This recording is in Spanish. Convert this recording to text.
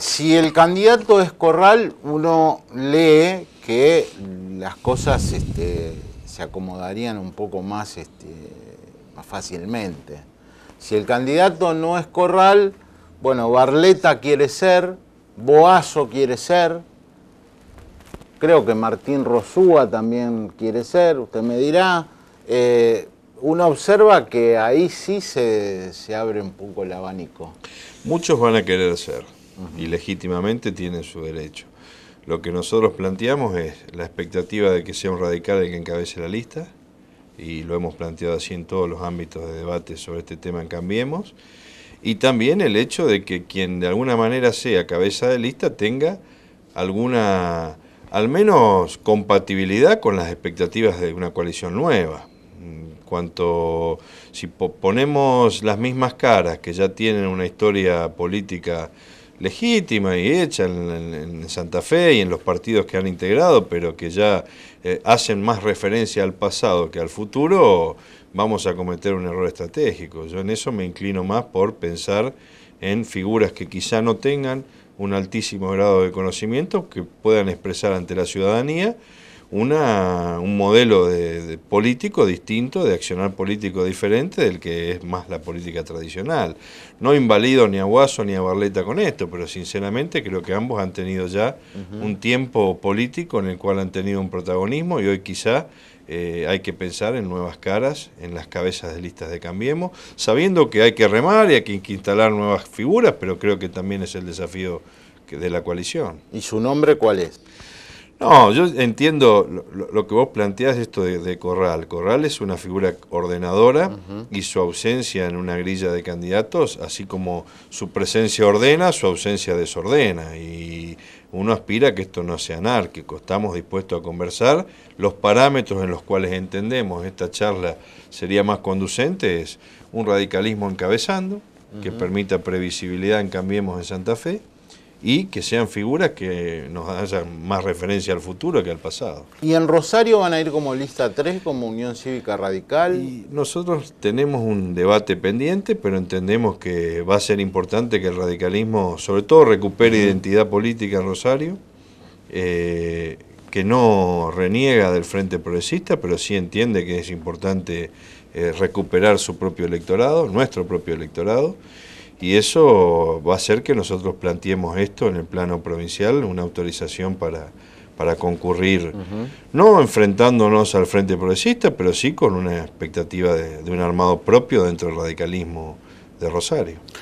si el candidato es Corral, uno lee que las cosas este, se acomodarían un poco este, más, fácilmente. Si el candidato no es Corral, bueno, Barleta quiere ser, Boazo quiere ser, creo que Martín Rosúa también quiere ser, usted me dirá. Eh, uno observa que ahí sí se abre un poco el abanico. Muchos van a querer ser y legítimamente tiene su derecho. Lo que nosotros planteamos es la expectativa de que sea un radical el que encabece la lista, y lo hemos planteado así en todos los ámbitos de debate sobre este tema en Cambiemos, y también el hecho de que quien de alguna manera sea cabeza de lista tenga alguna, al menos compatibilidad con las expectativas de una coalición nueva. Cuanto si ponemos las mismas caras que ya tienen una historia política legítima y hecha en, Santa Fe y en los partidos que han integrado, pero que ya eh, hacen más referencia al pasado que al futuro, vamos a cometer un error estratégico. Yo en eso me inclino más por pensar en figuras que quizá no tengan un altísimo grado de conocimiento, que puedan expresar ante la ciudadanía una, un modelo de, político distinto, de accionar político diferente del que es más la política tradicional. No invalido ni a Guaso ni a Barleta con esto, pero sinceramente creo que ambos han tenido ya un tiempo político en el cual han tenido un protagonismo y hoy quizá eh, hay que pensar en nuevas caras, en las cabezas de listas de Cambiemos, sabiendo que hay que remar y hay que instalar nuevas figuras, pero creo que también es el desafío de la coalición. ¿Y su nombre cuál es? No, yo entiendo lo, que vos planteás esto de, Corral. Corral es una figura ordenadora y su ausencia en una grilla de candidatos, así como su presencia ordena, su ausencia desordena. Y uno aspira a que esto no sea anárquico. Estamos dispuestos a conversar. Los parámetros en los cuales entendemos esta charla sería más conducente es un radicalismo encabezando, que permita previsibilidad en Cambiemos en Santa Fe y que sean figuras que nos hagan más referencia al futuro que al pasado. ¿Y en Rosario van a ir como lista 3, como Unión Cívica Radical? nosotros tenemos un debate pendiente, pero entendemos que va a ser importante que el radicalismo, sobre todo, recupere identidad política en Rosario, eh, que no reniega del Frente Progresista, pero sí entiende que es importante eh, recuperar su propio electorado, nuestro propio electorado, y eso va a hacer que nosotros planteemos esto en el plano provincial, una autorización para, concurrir, no enfrentándonos al Frente Progresista, pero sí con una expectativa de un armado propio dentro del radicalismo de Rosario.